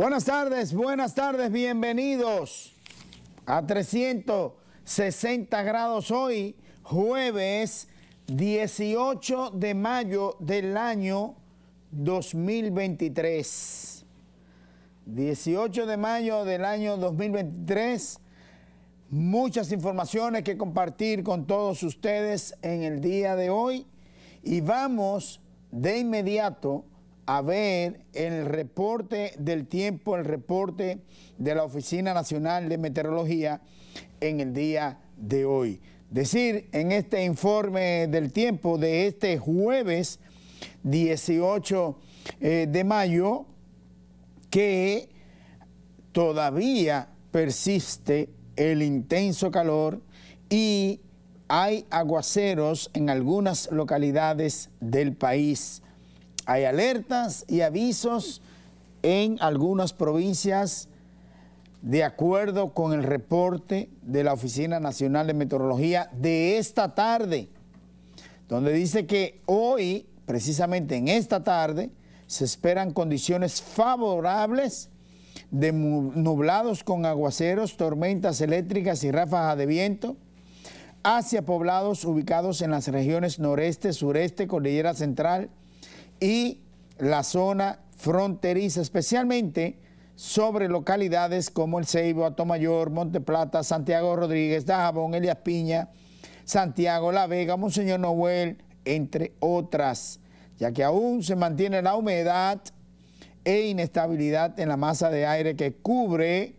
Buenas tardes, buenas tardes, bienvenidos a 360 grados hoy, jueves 18 de mayo del año 2023. 18 de mayo del año 2023, muchas informaciones que compartir con todos ustedes en el día de hoy y vamos de inmediato a ver el reporte del tiempo, el reporte de la Oficina Nacional de Meteorología en el día de hoy. Decir en este informe del tiempo de este jueves 18 eh, de mayo que todavía persiste el intenso calor y hay aguaceros en algunas localidades del país hay alertas y avisos en algunas provincias de acuerdo con el reporte de la Oficina Nacional de Meteorología de esta tarde, donde dice que hoy, precisamente en esta tarde, se esperan condiciones favorables de nublados con aguaceros, tormentas eléctricas y ráfagas de viento hacia poblados ubicados en las regiones noreste, sureste, cordillera central, y la zona fronteriza, especialmente sobre localidades como El Ceibo, Atomayor, Plata, Santiago Rodríguez, Dajabón, Elías Piña, Santiago, La Vega, Monseñor Noel, entre otras, ya que aún se mantiene la humedad e inestabilidad en la masa de aire que cubre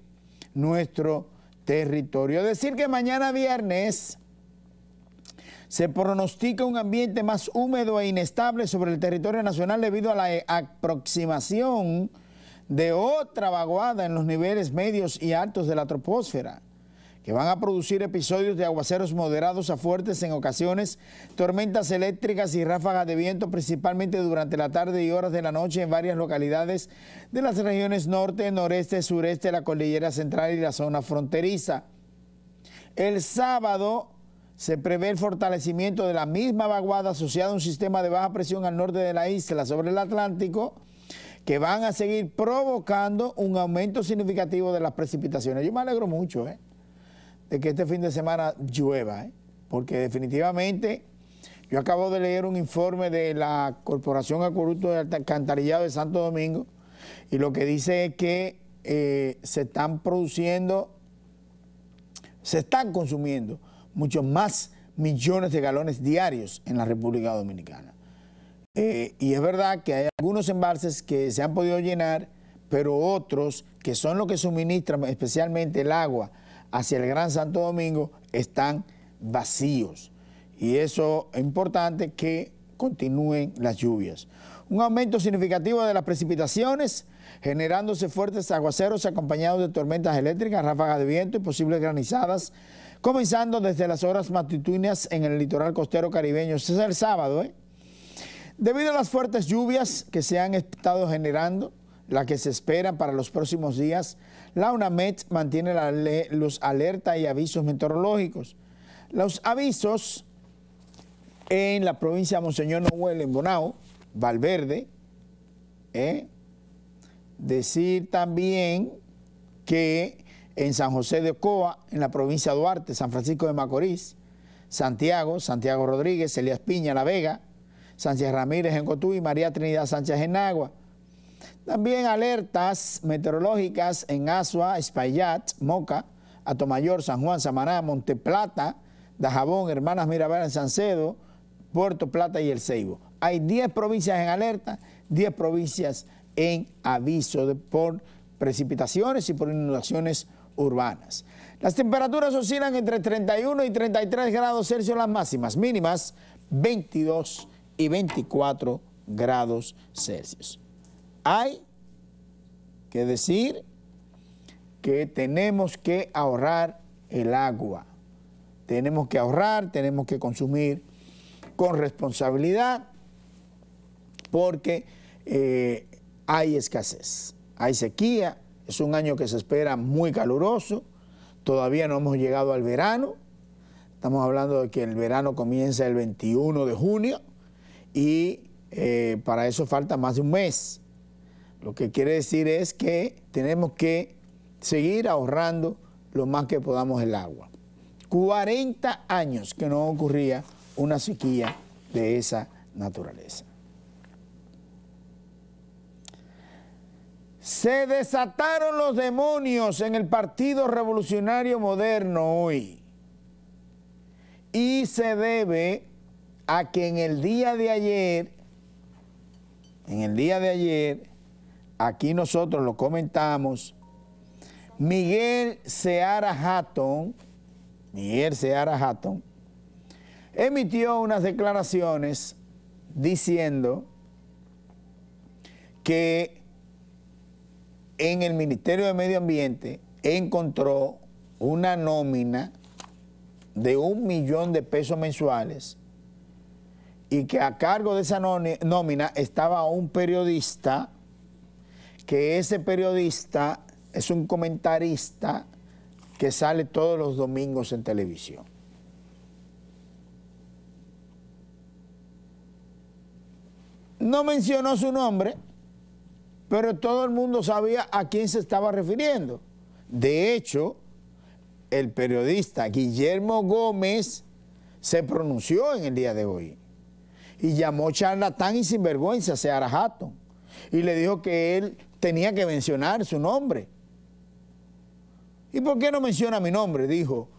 nuestro territorio. Decir que mañana viernes se pronostica un ambiente más húmedo e inestable sobre el territorio nacional debido a la aproximación de otra vaguada en los niveles medios y altos de la troposfera, que van a producir episodios de aguaceros moderados a fuertes en ocasiones, tormentas eléctricas y ráfagas de viento, principalmente durante la tarde y horas de la noche en varias localidades de las regiones norte, noreste, sureste, la cordillera central y la zona fronteriza. El sábado se prevé el fortalecimiento de la misma vaguada asociada a un sistema de baja presión al norte de la isla sobre el Atlántico, que van a seguir provocando un aumento significativo de las precipitaciones. Yo me alegro mucho ¿eh? de que este fin de semana llueva, ¿eh? porque definitivamente yo acabo de leer un informe de la Corporación Acueducto de Alcantarillado de Santo Domingo y lo que dice es que eh, se están produciendo, se están consumiendo muchos más millones de galones diarios en la República Dominicana. Eh, y es verdad que hay algunos embalses que se han podido llenar, pero otros que son los que suministran especialmente el agua hacia el Gran Santo Domingo están vacíos. Y eso es importante que continúen las lluvias. Un aumento significativo de las precipitaciones, generándose fuertes aguaceros acompañados de tormentas eléctricas, ráfagas de viento y posibles granizadas comenzando desde las horas matutinas en el litoral costero caribeño. Este es el sábado, ¿eh? Debido a las fuertes lluvias que se han estado generando, las que se esperan para los próximos días, la UNAMED mantiene la los alerta y avisos meteorológicos. Los avisos en la provincia de Monseñor Noel, en Bonao, Valverde, ¿eh? decir también que en San José de Ocoa, en la provincia de Duarte, San Francisco de Macorís, Santiago, Santiago Rodríguez, Elías Piña, La Vega, Sánchez Ramírez en Cotuí, María Trinidad Sánchez en Agua. También alertas meteorológicas en Asua, Espaillat, Moca, Atomayor, San Juan, Samaná, Monteplata, Dajabón, Hermanas Mirabal en Sancedo, Puerto Plata y El Ceibo. Hay 10 provincias en alerta, 10 provincias en aviso por precipitaciones y por inundaciones urbanas. Las temperaturas oscilan entre 31 y 33 grados Celsius las máximas, mínimas 22 y 24 grados Celsius. Hay que decir que tenemos que ahorrar el agua. Tenemos que ahorrar, tenemos que consumir con responsabilidad porque eh, hay escasez, hay sequía, es un año que se espera muy caluroso, todavía no hemos llegado al verano, estamos hablando de que el verano comienza el 21 de junio y eh, para eso falta más de un mes. Lo que quiere decir es que tenemos que seguir ahorrando lo más que podamos el agua. 40 años que no ocurría una sequía de esa naturaleza. Se desataron los demonios en el Partido Revolucionario Moderno hoy. Y se debe a que en el día de ayer, en el día de ayer, aquí nosotros lo comentamos, Miguel Seara Hatton, Miguel Seara Hatton, emitió unas declaraciones diciendo que en el Ministerio de Medio Ambiente encontró una nómina de un millón de pesos mensuales y que a cargo de esa nómina estaba un periodista, que ese periodista es un comentarista que sale todos los domingos en televisión. No mencionó su nombre, pero todo el mundo sabía a quién se estaba refiriendo. De hecho, el periodista Guillermo Gómez se pronunció en el día de hoy y llamó charlatán y sinvergüenza a Seara Hatton y le dijo que él tenía que mencionar su nombre. ¿Y por qué no menciona mi nombre? Dijo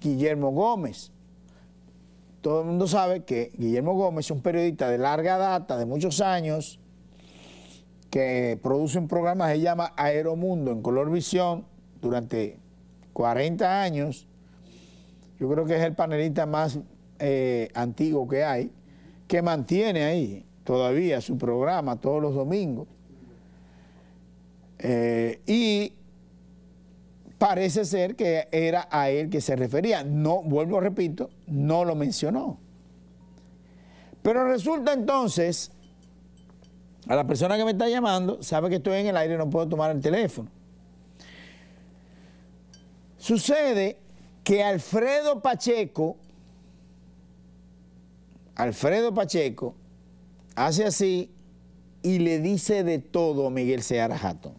Guillermo Gómez. Todo el mundo sabe que Guillermo Gómez es un periodista de larga data, de muchos años, que produce un programa que se llama Aeromundo en Color Visión durante 40 años. Yo creo que es el panelista más eh, antiguo que hay, que mantiene ahí todavía su programa todos los domingos. Eh, y parece ser que era a él que se refería. No, vuelvo, repito, no lo mencionó. Pero resulta entonces a la persona que me está llamando sabe que estoy en el aire y no puedo tomar el teléfono. Sucede que Alfredo Pacheco, Alfredo Pacheco, hace así y le dice de todo a Miguel Seara Hatton...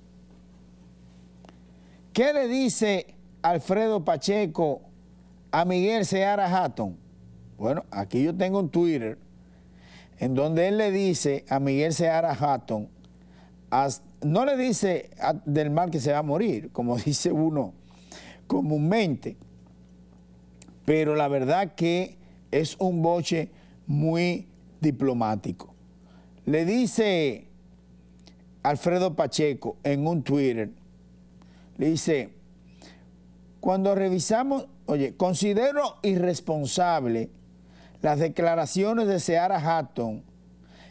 ¿Qué le dice Alfredo Pacheco a Miguel Seara Hatton? Bueno, aquí yo tengo un Twitter en donde él le dice a Miguel Seara Hatton, no le dice del mal que se va a morir, como dice uno comúnmente, pero la verdad que es un boche muy diplomático. Le dice Alfredo Pacheco en un Twitter, le dice, cuando revisamos, oye, considero irresponsable las declaraciones de Seara Hatton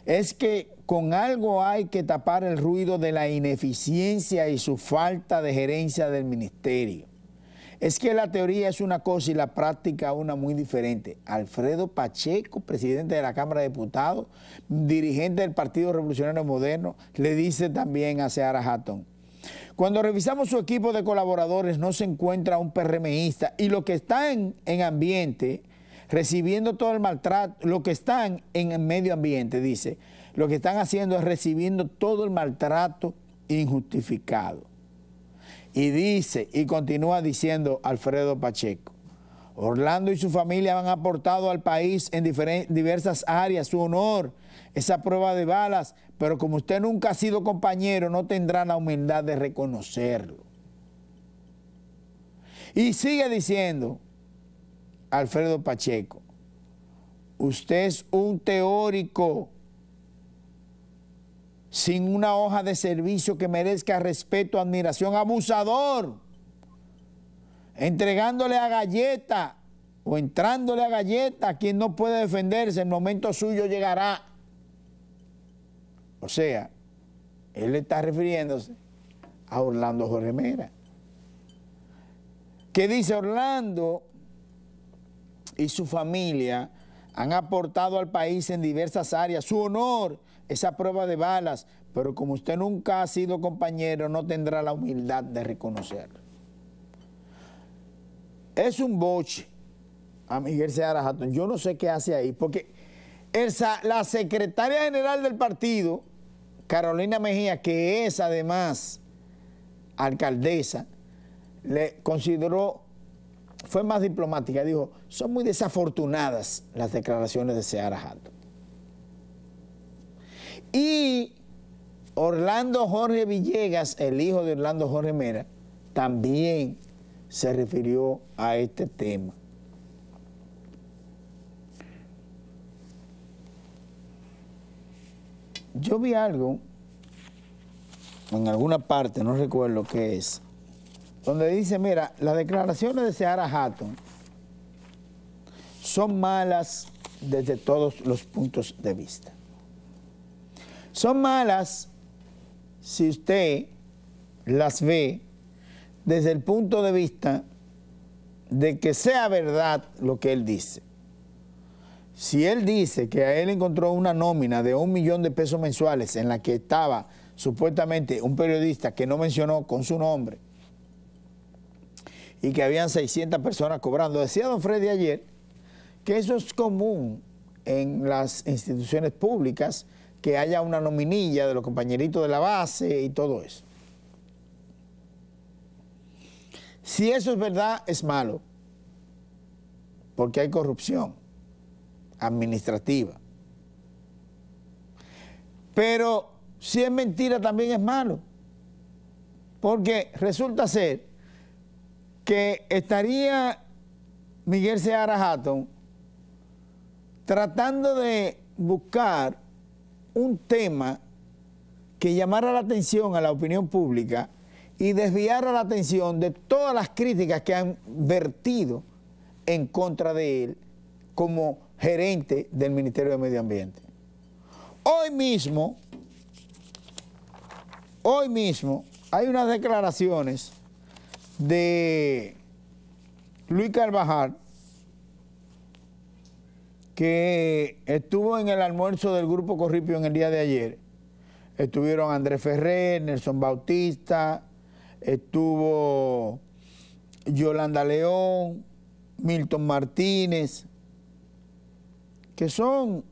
es que con algo hay que tapar el ruido de la ineficiencia y su falta de gerencia del ministerio. Es que la teoría es una cosa y la práctica una muy diferente. Alfredo Pacheco, presidente de la Cámara de Diputados, dirigente del Partido Revolucionario Moderno, le dice también a Seara Hatton, cuando revisamos su equipo de colaboradores no se encuentra un PRMista y lo que está en, en ambiente recibiendo todo el maltrato, lo que están en el medio ambiente, dice, lo que están haciendo es recibiendo todo el maltrato injustificado. Y dice, y continúa diciendo Alfredo Pacheco, Orlando y su familia han aportado al país en diversas áreas su honor, esa prueba de balas, pero como usted nunca ha sido compañero, no tendrá la humildad de reconocerlo. Y sigue diciendo, Alfredo Pacheco, usted es un teórico sin una hoja de servicio que merezca respeto, admiración, abusador, entregándole a galleta o entrándole a galleta a quien no puede defenderse, el momento suyo llegará. O sea, él está refiriéndose a Orlando Jorge Mera. ¿Qué dice Orlando? y su familia han aportado al país en diversas áreas. Su honor esa prueba de balas, pero como usted nunca ha sido compañero, no tendrá la humildad de reconocerlo. Es un boche a Miguel Seara Hatton. Yo no sé qué hace ahí, porque la secretaria general del partido, Carolina Mejía, que es además alcaldesa, le consideró fue más diplomática. Dijo, son muy desafortunadas las declaraciones de Seara Hato". Y Orlando Jorge Villegas, el hijo de Orlando Jorge Mera, también se refirió a este tema. Yo vi algo en alguna parte, no recuerdo qué es, donde dice, mira, las declaraciones de Seara Hatton son malas desde todos los puntos de vista. Son malas si usted las ve desde el punto de vista de que sea verdad lo que él dice. Si él dice que a él encontró una nómina de un millón de pesos mensuales en la que estaba supuestamente un periodista que no mencionó con su nombre, y que habían 600 personas cobrando. Decía don Freddy ayer que eso es común en las instituciones públicas, que haya una nominilla de los compañeritos de la base y todo eso. Si eso es verdad, es malo, porque hay corrupción administrativa. Pero si es mentira, también es malo, porque resulta ser que estaría Miguel Seara Hatton tratando de buscar un tema que llamara la atención a la opinión pública y desviara la atención de todas las críticas que han vertido en contra de él como gerente del Ministerio de Medio Ambiente. Hoy mismo, hoy mismo, hay unas declaraciones de Luis Carvajal, que estuvo en el almuerzo del Grupo Corripio en el día de ayer. Estuvieron Andrés Ferrer, Nelson Bautista, estuvo Yolanda León, Milton Martínez, que son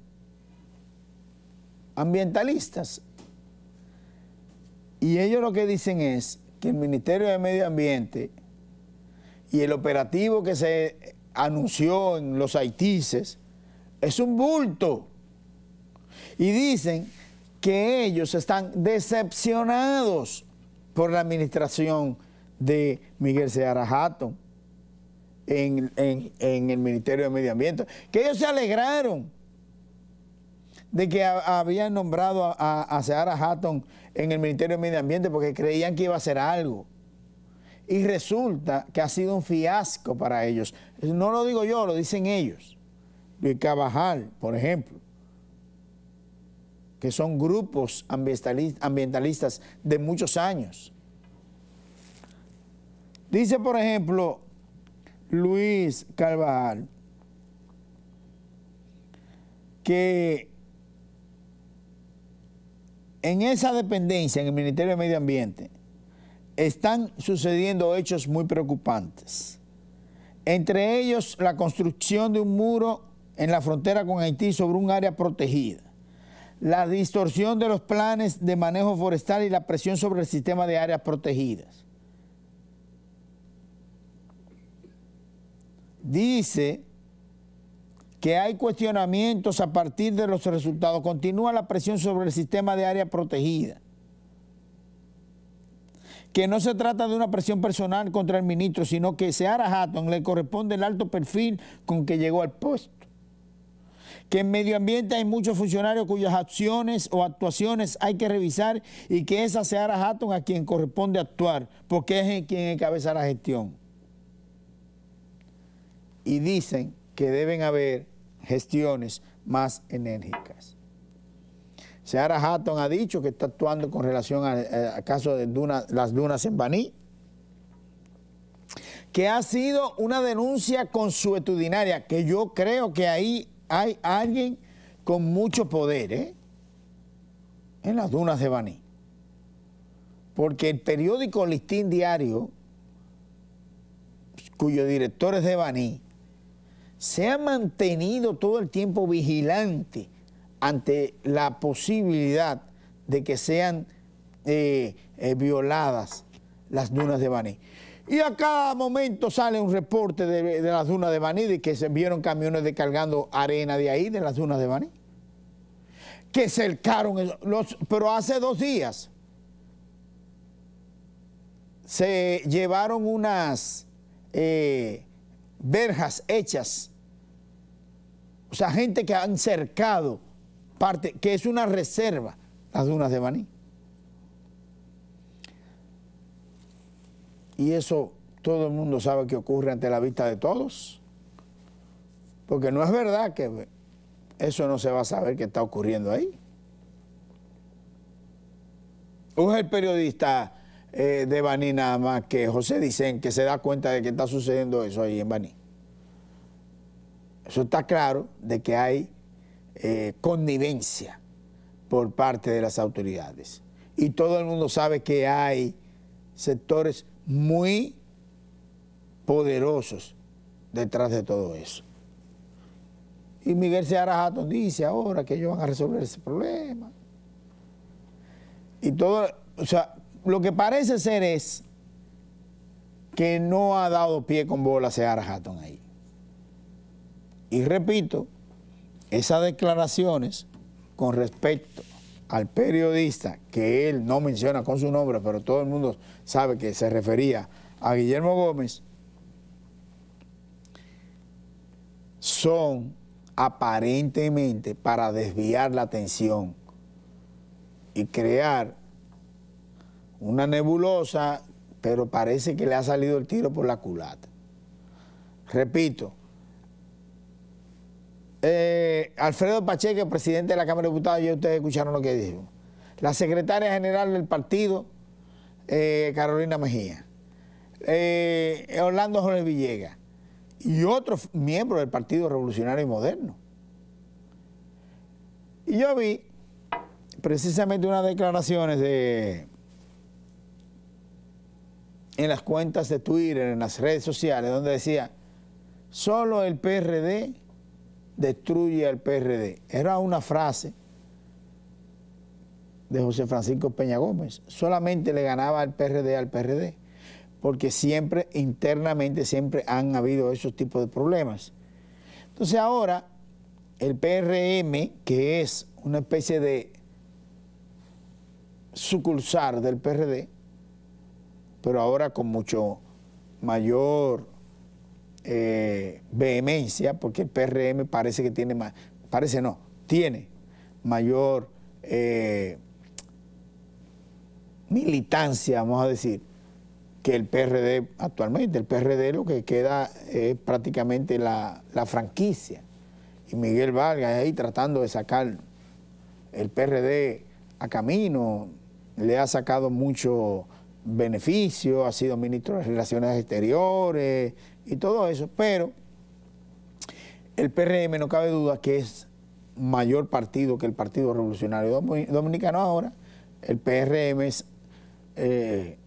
ambientalistas. Y ellos lo que dicen es que el Ministerio de Medio Ambiente y el operativo que se anunció en los Haitises es un bulto. Y dicen que ellos están decepcionados por la administración de Miguel Seara Jato en el Ministerio de Medio Ambiente, que ellos se alegraron de que habían nombrado a, a, Hatton en el Ministerio de Medio Ambiente porque creían que iba a hacer algo. Y resulta que ha sido un fiasco para ellos. No lo digo yo, lo dicen ellos. Luis Carvajal, por ejemplo, que son grupos ambientalistas de muchos años. Dice, por ejemplo, Luis Carvajal, que en esa dependencia, en el Ministerio de Medio Ambiente, están sucediendo hechos muy preocupantes. Entre ellos, la construcción de un muro en la frontera con Haití sobre un área protegida, la distorsión de los planes de manejo forestal y la presión sobre el sistema de áreas protegidas. Dice que hay cuestionamientos a partir de los resultados. Continúa la presión sobre el sistema de área protegida. Que no se trata de una presión personal contra el ministro, sino que Seara Hatton le corresponde el alto perfil con que llegó al puesto. Que en medio ambiente hay muchos funcionarios cuyas acciones o actuaciones hay que revisar y que esa Seara Hatton a quien corresponde actuar, porque es quien encabeza la gestión. Y dicen que deben haber gestiones más enérgicas. Seara Hatton ha dicho que está actuando con relación al eh, caso de las dunas en Baní, que ha sido una denuncia consuetudinaria, que yo creo que ahí hay alguien con mucho poder ¿eh? en las dunas de Baní. Porque el periódico Listín Diario, cuyo director es de Baní, se ha mantenido todo el tiempo vigilante ante la posibilidad de que sean eh, eh, violadas las dunas de Baní. Y a cada momento sale un reporte de, las dunas de Baní, de que se vieron camiones descargando arena de ahí, de las dunas de Baní, que cercaron, pero hace dos días se llevaron unas eh, verjas hechas o sea, gente que han cercado parte, que es una reserva, las dunas de Baní. Y eso todo el mundo sabe que ocurre ante la vista de todos. Porque no es verdad que eso no se va a saber que está ocurriendo ahí. O es el periodista eh, de Baní nada más que José Dicen que se da cuenta de que está sucediendo eso ahí en Baní. Eso está claro de que hay eh, connivencia por parte de las autoridades. Y todo el mundo sabe que hay sectores muy poderosos detrás de todo eso. Y Miguel Seara Hatton dice ahora que ellos van a resolver ese problema. Y todo, o sea, lo que parece ser es que no ha dado pie con bola Seara Hatton ahí. Y repito, esas declaraciones con respecto al periodista, que él no menciona con su nombre, pero todo el mundo sabe que se refería a Guillermo Gómez, son aparentemente para desviar la atención y crear una nebulosa, pero parece que le ha salido el tiro por la culata. Repito, eh, Alfredo Pacheco, presidente de la Cámara de Diputados, ya ustedes escucharon lo que dijo. La secretaria general del partido, eh, Carolina Mejía. Eh, Orlando Jorge Villegas. Y otros miembros del Partido Revolucionario y Moderno. Y yo vi precisamente unas declaraciones de en las cuentas de Twitter, en las redes sociales, donde decía, solo el PRD destruye al PRD. Era una frase de José Francisco Peña Gómez. Solamente le ganaba al PRD al PRD, porque siempre, internamente, siempre han habido esos tipos de problemas. Entonces ahora, el PRM, que es una especie de sucursal del PRD, pero ahora con mucho mayor eh, vehemencia, porque el PRM parece que tiene más, parece no, tiene mayor eh, militancia, vamos a decir, que el PRD actualmente. El PRD lo que queda es prácticamente la, la franquicia. Y Miguel Vargas ahí tratando de sacar el PRD a camino, le ha sacado mucho beneficio, ha sido ministro de Relaciones Exteriores y todo eso, pero el PRM no cabe duda que es mayor partido que el Partido Revolucionario Dominicano ahora, el PRM es eh,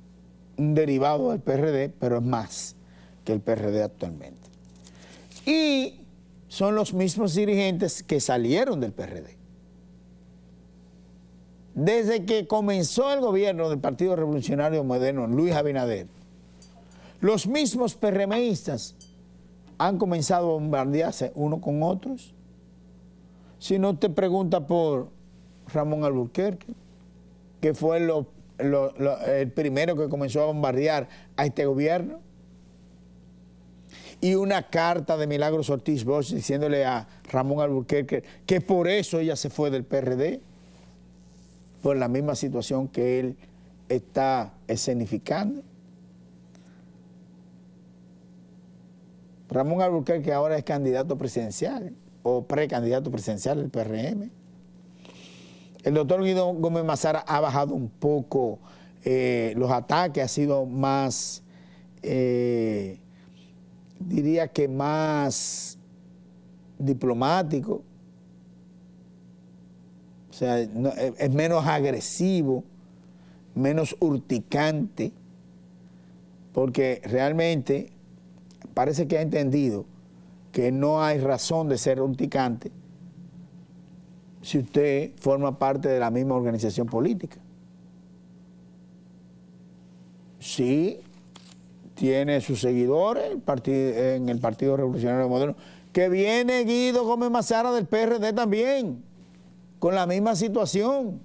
un derivado del PRD, pero es más que el PRD actualmente. Y son los mismos dirigentes que salieron del PRD desde que comenzó el gobierno del Partido Revolucionario Moderno, Luis Abinader, los mismos PRMistas han comenzado a bombardearse uno con otros. Si no te pregunta por Ramón Alburquerque, que fue el primero que comenzó a bombardear a este gobierno, y una carta de Milagros Ortiz Bosch diciéndole a Ramón Alburquerque que por eso ella se fue del PRD por la misma situación que él está escenificando. Ramón Alburquerque que ahora es candidato presidencial o precandidato presidencial del PRM. El doctor Guido Gómez Mazara ha bajado un poco eh, los ataques, ha sido más, eh, diría que más diplomático, o sea, eh, es, menos agresivo, menos urticante, porque realmente parece que ha entendido que no hay razón de ser urticante si usted forma parte de la misma organización política. Sí, tiene sus seguidores en el Partido Revolucionario Moderno, que viene Guido Gómez Mazara del PRD también con la misma situación.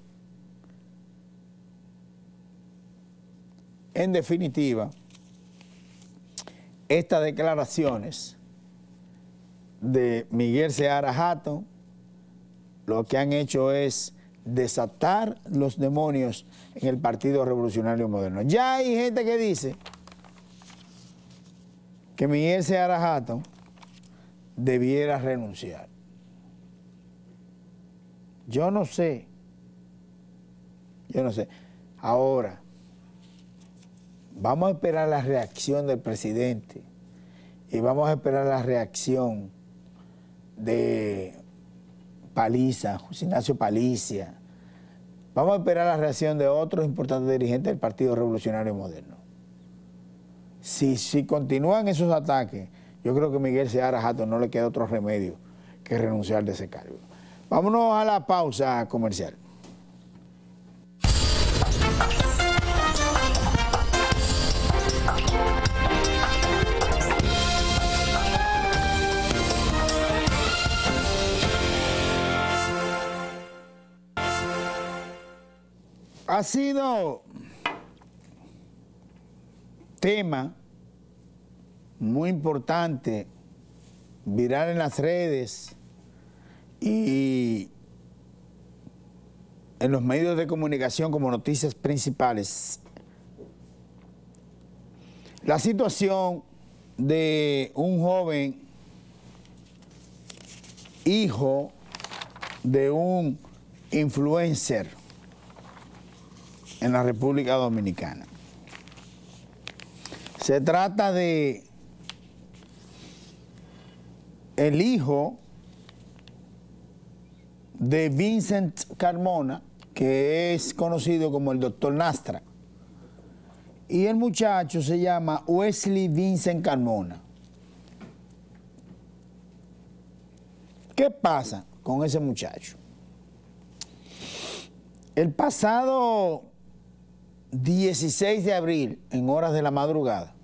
En definitiva, estas declaraciones de Miguel Seara Jato lo que han hecho es desatar los demonios en el Partido Revolucionario Moderno. Ya hay gente que dice que Miguel Seara Jato debiera renunciar. Yo no sé. Yo no sé. Ahora, vamos a esperar la reacción del presidente y vamos a esperar la reacción de Paliza, José Ignacio Palicia. Vamos a esperar la reacción de otros importantes dirigentes del Partido Revolucionario Moderno. Si, si continúan esos ataques, yo creo que Miguel Seara Jato no le queda otro remedio que renunciar de ese cargo. Vámonos a la pausa comercial. Ha sido tema muy importante, viral en las redes, y en los medios de comunicación como noticias principales, la situación de un joven hijo de un influencer en la República Dominicana. Se trata de el hijo de Vincent Carmona, que es conocido como el doctor Nastra. Y el muchacho se llama Wesley Vincent Carmona. ¿Qué pasa con ese muchacho? El pasado 16 de abril, en horas de la madrugada,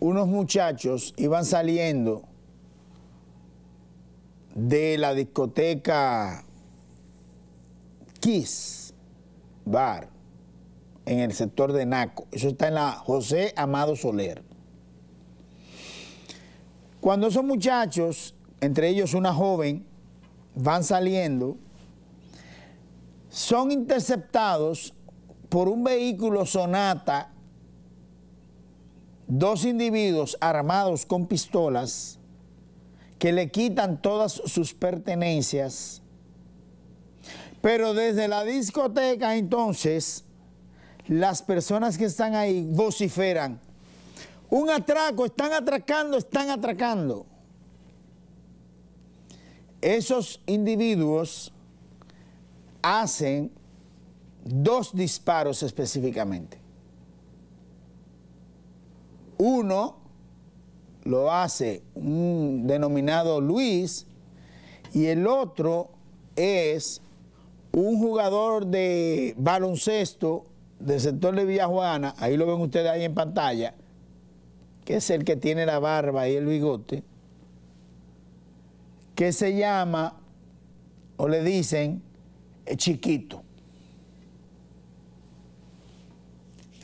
unos muchachos iban saliendo de la discoteca Kiss Bar en el sector de Naco. Eso está en la José Amado Soler. Cuando esos muchachos, entre ellos una joven, van saliendo, son interceptados por un vehículo Sonata dos individuos armados con pistolas que le quitan todas sus pertenencias. Pero desde la discoteca entonces, las personas que están ahí vociferan, un atraco, están atracando, están atracando. Esos individuos hacen dos disparos específicamente. Uno lo hace un denominado Luis y el otro es un jugador de baloncesto del sector de Villajuana, ahí lo ven ustedes ahí en pantalla, que es el que tiene la barba y el bigote, que se llama, o le dicen, chiquito.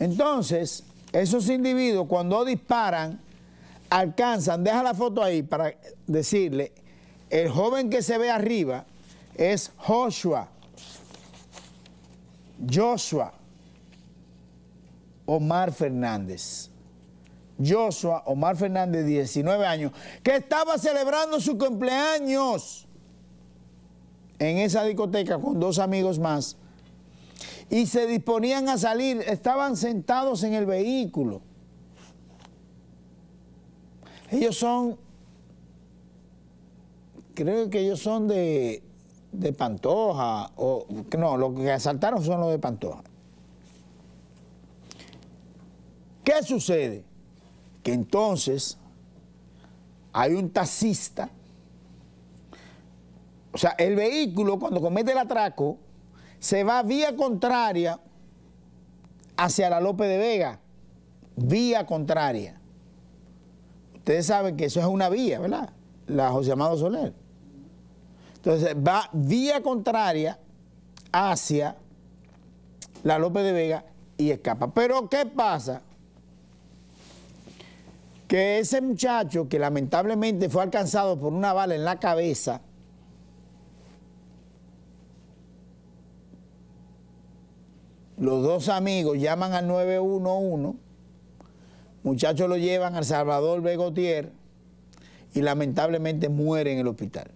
Entonces, esos individuos cuando disparan, alcanzan, deja la foto ahí para decirle, el joven que se ve arriba es Joshua, Joshua Omar Fernández. Joshua Omar Fernández, 19 años, que estaba celebrando su cumpleaños en esa discoteca con dos amigos más y se disponían a salir, estaban sentados en el vehículo. Ellos son, creo que ellos son de, de Pantoja, o no, los que asaltaron son los de Pantoja. ¿Qué sucede? Que entonces hay un taxista, o sea, el vehículo cuando comete el atraco, se va vía contraria hacia la López de Vega, vía contraria. Ustedes saben que eso es una vía, ¿verdad? La José Amado Soler. Entonces va vía contraria hacia la López de Vega y escapa. Pero ¿qué pasa? Que ese muchacho que lamentablemente fue alcanzado por una bala en la cabeza, Los dos amigos llaman al 911, muchachos lo llevan al Salvador Begotier y lamentablemente muere en el hospital.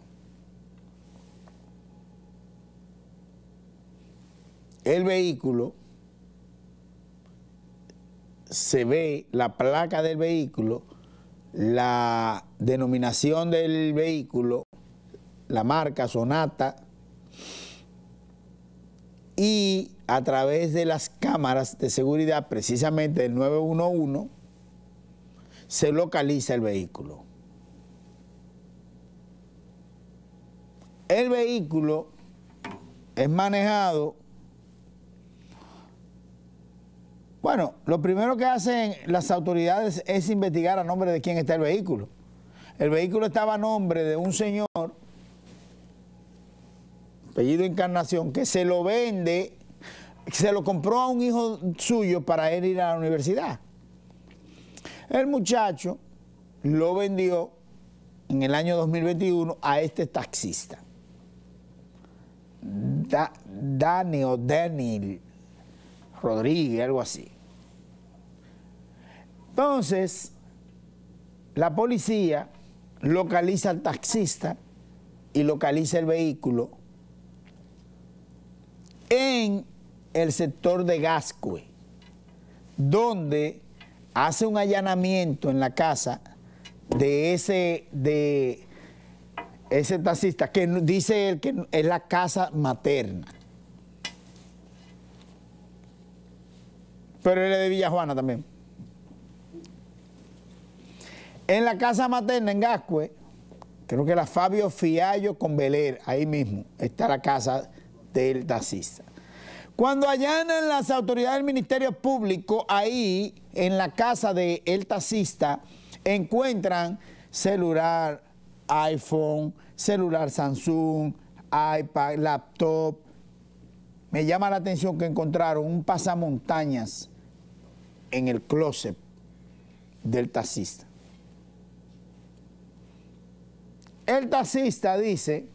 El vehículo se ve la placa del vehículo, la denominación del vehículo, la marca Sonata y a través de las cámaras de seguridad, precisamente del 911, se localiza el vehículo. El vehículo es manejado, bueno, lo primero que hacen las autoridades es investigar a nombre de quién está el vehículo. El vehículo estaba a nombre de un señor apellido Encarnación, que se lo vende, se lo compró a un hijo suyo para él ir a la universidad. El muchacho lo vendió en el año 2021 a este taxista. Da, Daniel Rodríguez, algo así. Entonces, la policía localiza al taxista y localiza el vehículo en el sector de Gascue, donde hace un allanamiento en la casa de ese, de ese taxista, que dice él que es la casa materna. Pero él es de Villajuana también. En la casa materna en Gascue, creo que la Fabio Fiallo con Beler, ahí mismo, está la casa del taxista. Cuando allanan las autoridades del Ministerio Público, ahí en la casa del el taxista, encuentran celular iPhone, celular Samsung, iPad, laptop. Me llama la atención que encontraron un pasamontañas en el closet del taxista. El taxista dice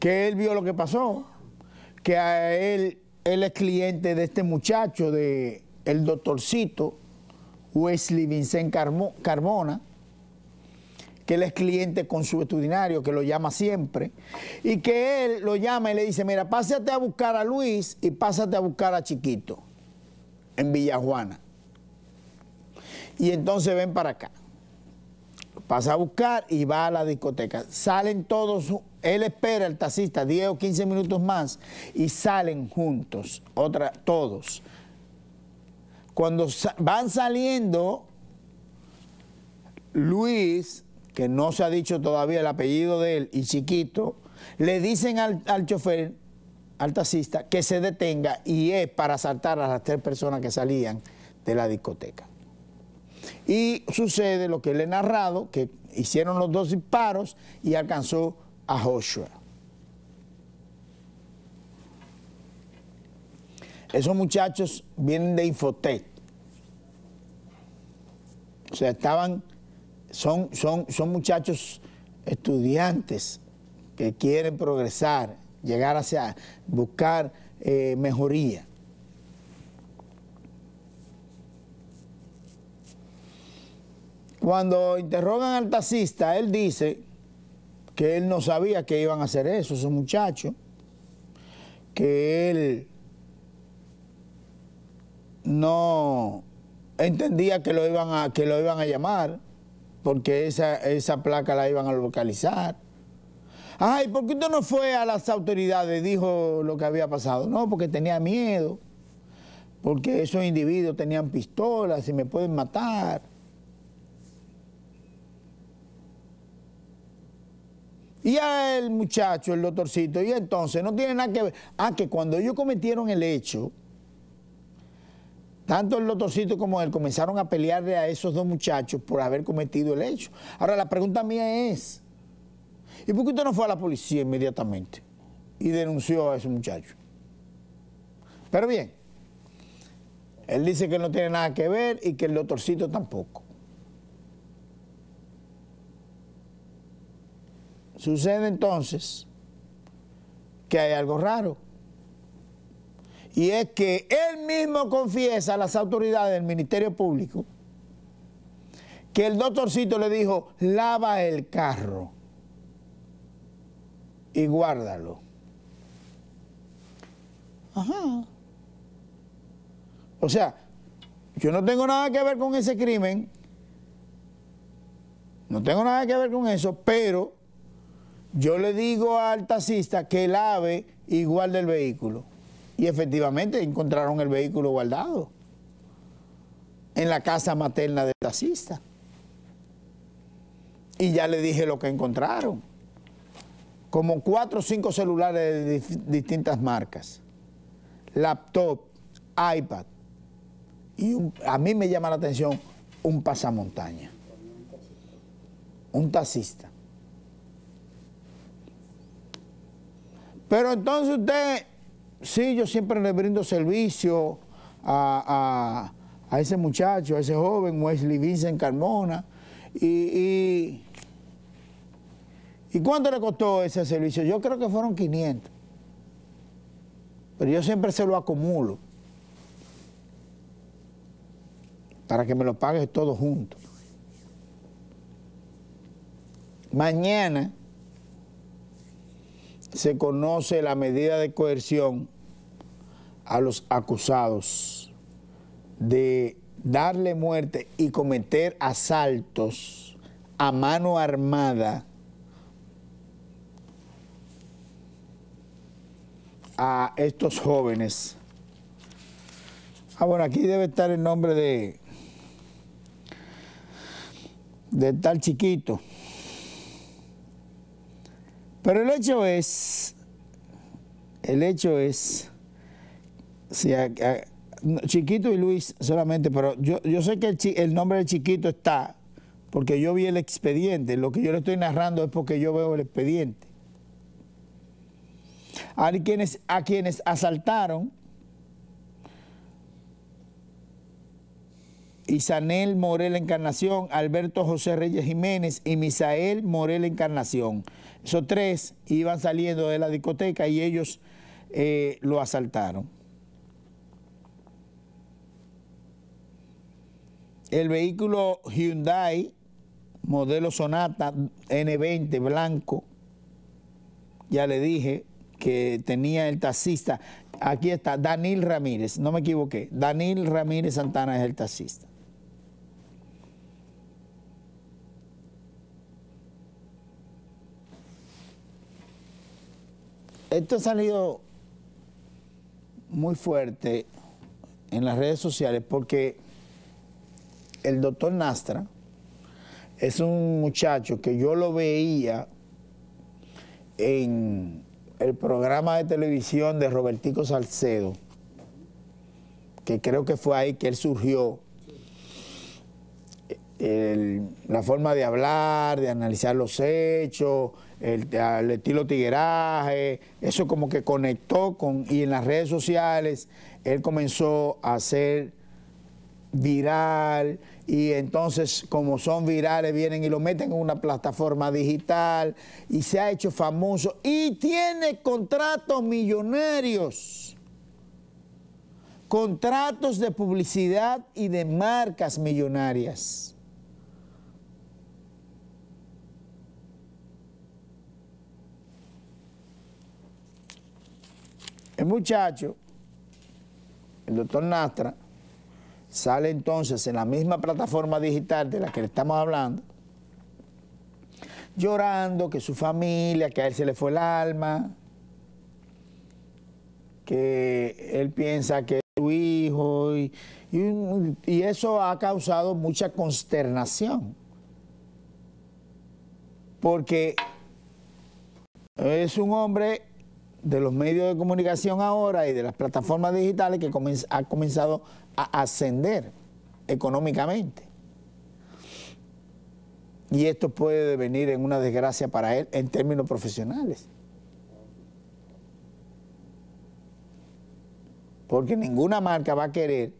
que él vio lo que pasó, que a él, él es cliente de este muchacho, de el doctorcito Wesley Vincent Carmona, que él es cliente con su consuetudinario, que lo llama siempre, y que él lo llama y le dice, mira, pásate a buscar a Luis y pásate a buscar a Chiquito en Villajuana. Y entonces ven para acá. Pasa a buscar y va a la discoteca. Salen todos él espera al taxista 10 o 15 minutos más y salen juntos, otra, todos. Cuando van saliendo, Luis, que no se ha dicho todavía el apellido de él, y Chiquito, le dicen al, al chofer, al taxista, que se detenga y es para asaltar a las tres personas que salían de la discoteca. Y sucede lo que le he narrado, que hicieron los dos disparos y alcanzó a Joshua. Esos muchachos vienen de Infotec. O sea, estaban, son, son, son muchachos estudiantes que quieren progresar, llegar hacia, buscar eh, mejoría. Cuando interrogan al taxista, él dice, que él no sabía que iban a hacer eso, esos muchachos, que él no entendía que lo iban a, que lo iban a llamar, porque esa, esa placa la iban a localizar. Ay, ¿por qué usted no fue a las autoridades? Dijo lo que había pasado. No, porque tenía miedo, porque esos individuos tenían pistolas y me pueden matar. Y a el muchacho, el doctorcito, y entonces no tiene nada que ver. Ah, que cuando ellos cometieron el hecho, tanto el doctorcito como él comenzaron a pelearle a esos dos muchachos por haber cometido el hecho. Ahora, la pregunta mía es, ¿y por qué usted no fue a la policía inmediatamente y denunció a ese muchacho? Pero bien, él dice que no tiene nada que ver y que el doctorcito tampoco. Sucede entonces que hay algo raro. Y es que él mismo confiesa a las autoridades del Ministerio Público que el doctorcito le dijo, lava el carro y guárdalo. Ajá. O sea, yo no tengo nada que ver con ese crimen, no tengo nada que ver con eso, pero yo le digo al taxista que lave y guarde el vehículo. Y efectivamente encontraron el vehículo guardado en la casa materna del taxista. Y ya le dije lo que encontraron. Como cuatro o cinco celulares de distintas marcas, laptop, iPad. Y a mí me llama la atención un pasamontaña. Un taxista. Pero entonces usted, sí, yo siempre le brindo servicio a, ese muchacho, a ese joven, Wesley Vincent Carmona. Y, y, cuánto le costó ese servicio? Yo creo que fueron 500. Pero yo siempre se lo acumulo para que me lo pague todo junto. Mañana se conoce la medida de coerción a los acusados de darle muerte y cometer asaltos a mano armada a estos jóvenes. Ah, bueno, aquí debe estar el nombre de, de tal chiquito. Pero el hecho es, el hecho es, si Chiquito y Luis solamente, pero yo, yo sé que el, el nombre de Chiquito está, porque yo vi el expediente, lo que yo le estoy narrando es porque yo veo el expediente. Hay quienes, a quienes asaltaron, Isanel Morel Encarnación, Alberto José Reyes Jiménez y Misael Morel Encarnación. Esos tres iban saliendo de la discoteca y ellos eh, lo asaltaron. El vehículo Hyundai, modelo Sonata N20 blanco, ya le dije que tenía el taxista. Aquí está, Daniel Ramírez, no me equivoqué. Daniel Ramírez Santana es el taxista. Esto ha salido muy fuerte en las redes sociales porque el doctor Nastra es un muchacho que yo lo veía en el programa de televisión de Robertico Salcedo, que creo que fue ahí que él surgió. la forma de hablar, de analizar los hechos, el, estilo tigueraje, eso como que conectó con, y en las redes sociales él comenzó a ser viral y entonces como son virales vienen y lo meten en una plataforma digital y se ha hecho famoso y tiene contratos millonarios, contratos de publicidad y de marcas millonarias. El muchacho, el doctor Nastra, sale entonces en la misma plataforma digital de la que le estamos hablando, llorando que su familia, que a él se le fue el alma, que él piensa que es su hijo, y, y eso ha causado mucha consternación, porque es un hombre de los medios de comunicación ahora y de las plataformas digitales que ha comenzado a ascender económicamente. Y esto puede venir en una desgracia para él en términos profesionales. Porque ninguna marca va a querer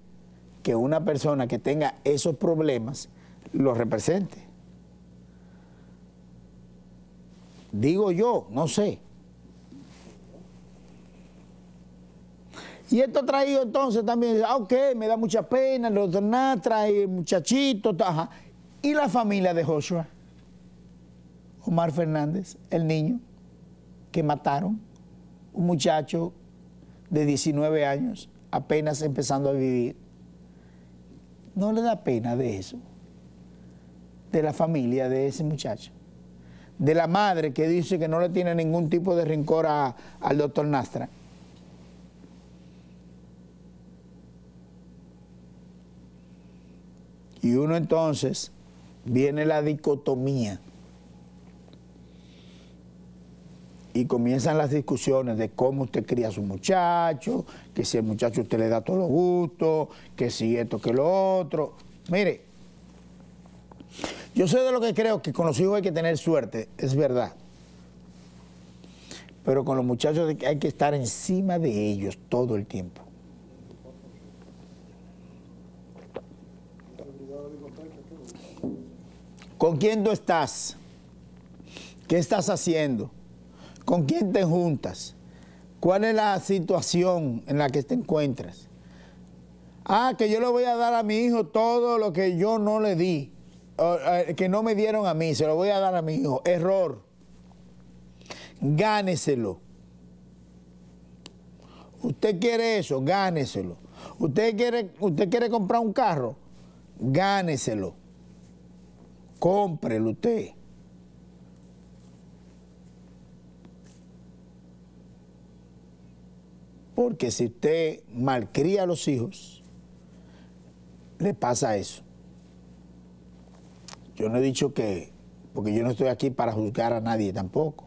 que una persona que tenga esos problemas los represente. Digo yo, no sé. Y esto traído entonces también, ah, ok, me da mucha pena, los y el muchachito, ajá. Y la familia de Joshua, Omar Fernández, el niño que mataron, un muchacho de 19 años, apenas empezando a vivir. ¿No le da pena de eso? De la familia de ese muchacho. De la madre que dice que no le tiene ningún tipo de rencor al doctor Nastra. Y uno entonces viene la dicotomía y comienzan las discusiones de cómo usted cría a su muchacho, que si el muchacho usted le da todos los gustos, que si esto, que lo otro. Mire, yo sé de lo que creo que con los hijos hay que tener suerte, es verdad. Pero con los muchachos hay que estar encima de ellos todo el tiempo. ¿Con quién tú estás? ¿Qué estás haciendo? ¿Con quién te juntas? ¿Cuál es la situación en la que te encuentras? Ah, que yo le voy a dar a mi hijo todo lo que yo no le di, eh, que no me dieron a mí, se lo voy a dar a mi hijo. Error. Gáneselo. Usted quiere eso, gáneselo. Usted quiere, usted quiere comprar un carro, gáneselo. Cómprelo usted. Porque si usted malcría a los hijos, le pasa eso. Yo no he dicho que, porque yo no estoy aquí para juzgar a nadie tampoco.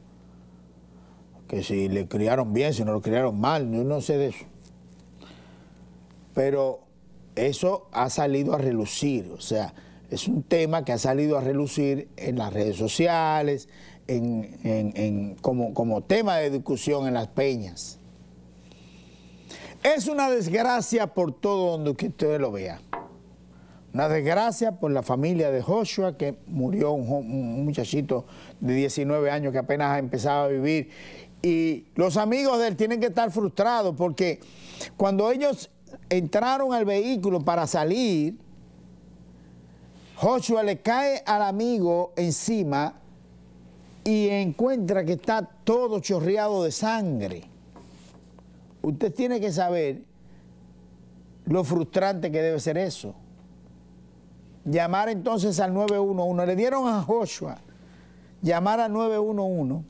Que si le criaron bien, si no lo criaron mal, yo no sé de eso. Pero eso ha salido a relucir, o sea, es un tema que ha salido a relucir en las redes sociales, como, tema de discusión en las peñas. Es una desgracia por todo donde ustedes lo vea. Una desgracia por la familia de Joshua, que murió un, muchachito de 19 años que apenas ha empezado a vivir. Y los amigos de él tienen que estar frustrados porque cuando ellos entraron al vehículo para salir, Joshua le cae al amigo encima y encuentra que está todo chorreado de sangre. Usted tiene que saber lo frustrante que debe ser eso. Llamar entonces al 911. Le dieron a Joshua llamar al 911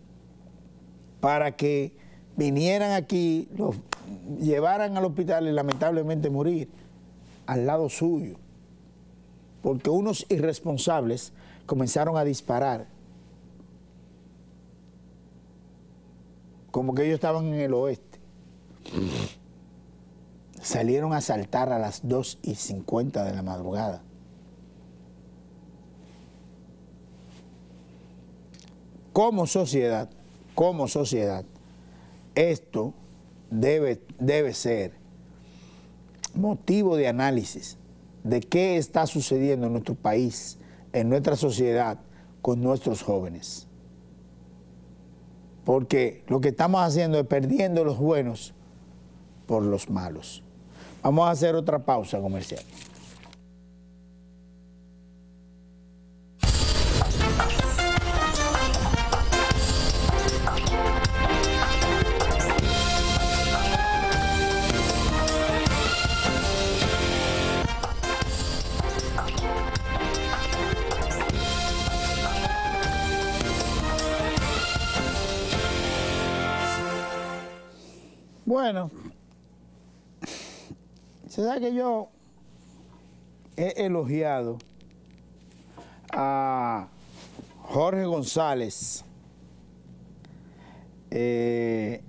para que vinieran aquí, lo llevaran al hospital y lamentablemente morir al lado suyo porque unos irresponsables comenzaron a disparar. Como que ellos estaban en el oeste. Salieron a saltar a las 2 y 50 de la madrugada. Como sociedad, como sociedad, esto debe, debe ser motivo de análisis de qué está sucediendo en nuestro país, en nuestra sociedad, con nuestros jóvenes. Porque lo que estamos haciendo es perdiendo los buenos por los malos. Vamos a hacer otra pausa comercial. Bueno, se que yo he elogiado a Jorge González eh,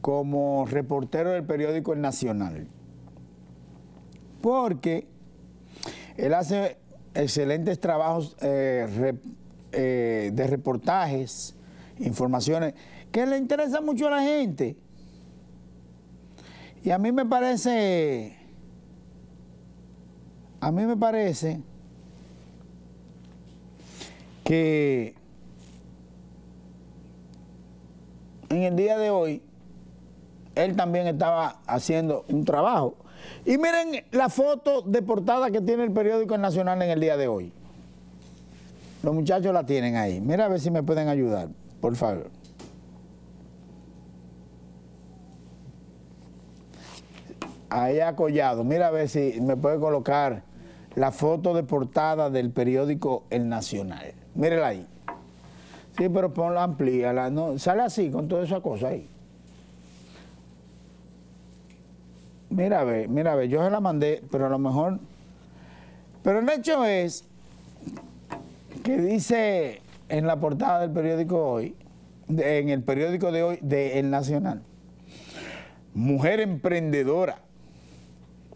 como reportero del periódico El Nacional. Porque él hace excelentes trabajos eh, eh, de reportajes, informaciones, que le interesa mucho a la gente. Y a mí me parece, a mí me parece que en el día de hoy él también estaba haciendo un trabajo. Y miren la foto de portada que tiene el periódico Nacional en el día de hoy. Los muchachos la tienen ahí. Mira a ver si me pueden ayudar, por favor. ahí acollado, Collado, mira a ver si me puede colocar la foto de portada del periódico El Nacional. Mírela ahí. Sí, pero ponla, amplíala. sale así, con toda esa cosa ahí. Mira a ver, mira a ver, yo se la mandé, pero a lo mejor... Pero el hecho es que dice en la portada del periódico hoy, en el periódico de hoy de El Nacional, mujer emprendedora,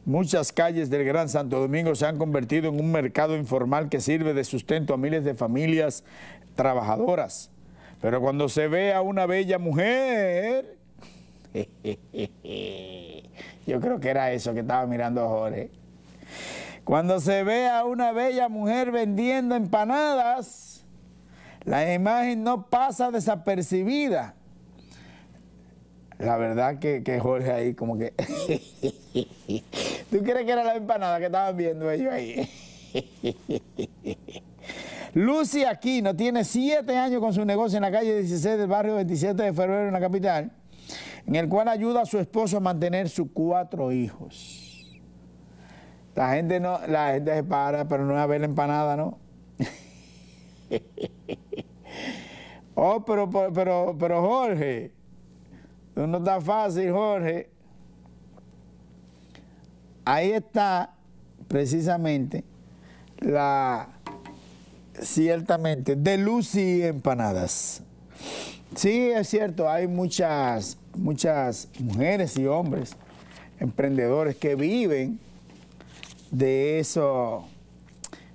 Muchas calles del Gran Santo Domingo se han convertido en un mercado informal que sirve de sustento a miles de familias trabajadoras. Pero cuando se ve a una bella mujer... Yo creo que era eso que estaba mirando Jorge. Cuando se ve a una bella mujer vendiendo empanadas, la imagen no pasa desapercibida la verdad que, Jorge ahí como que... ¿Tú crees que era la empanada que estaban viendo ellos ahí? Lucy Aquino tiene siete años con su negocio en la calle 16 del barrio 27 de febrero en la capital, en el cual ayuda a su esposo a mantener sus cuatro hijos. La gente no, la gente se para, pero no es a ver la empanada, ¿no? oh, pero, pero, pero Jorge, no está fácil, Jorge. Ahí está precisamente la, ciertamente, de luz y empanadas. Sí, es cierto, hay muchas, muchas mujeres y hombres, emprendedores que viven de esos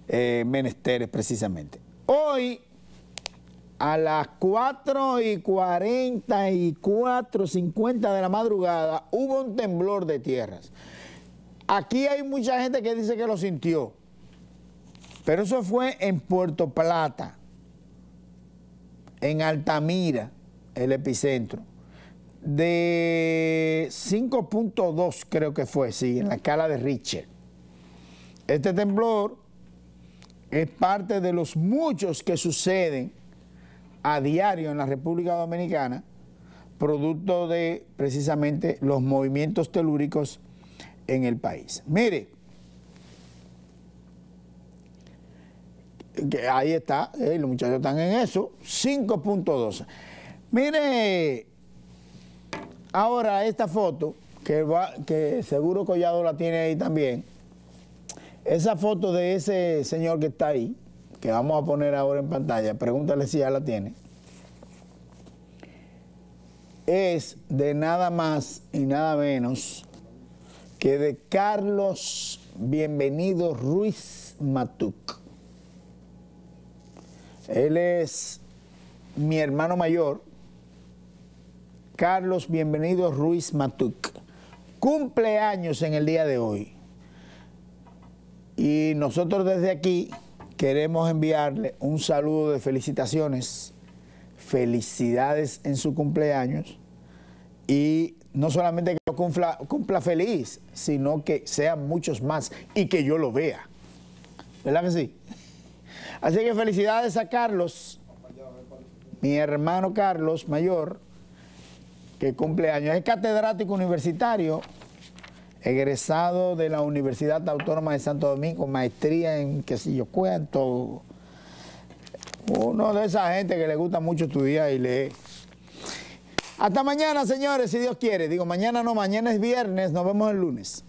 eh, menesteres precisamente. Hoy a las 4 y 44, 50 de la madrugada hubo un temblor de tierras. Aquí hay mucha gente que dice que lo sintió, pero eso fue en Puerto Plata, en Altamira, el epicentro, de 5.2 creo que fue, sí, en la escala de Richter. Este temblor es parte de los muchos que suceden a diario en la República Dominicana, producto de precisamente los movimientos telúricos en el país. Mire, ahí está, eh, los muchachos están en eso, 5.2. Mire, ahora esta foto, que, que seguro Collado la tiene ahí también, esa foto de ese señor que está ahí, que vamos a poner ahora en pantalla, pregúntale si ya la tiene, es de nada más y nada menos que de Carlos Bienvenido Ruiz Matuc... Él es mi hermano mayor, Carlos Bienvenido Ruiz Matuk. Cumpleaños en el día de hoy. Y nosotros desde aquí queremos enviarle un saludo de felicitaciones, felicidades en su cumpleaños y no solamente que lo cumpla, feliz, sino que sean muchos más y que yo lo vea. ¿Verdad que sí? Así que felicidades a Carlos, mi hermano Carlos Mayor, que cumple años. Es catedrático universitario egresado de la Universidad Autónoma de Santo Domingo, maestría en qué sé yo cuento. Uno de esa gente que le gusta mucho estudiar y leer. Hasta mañana, señores, si Dios quiere. Digo, mañana no, mañana es viernes, nos vemos el lunes.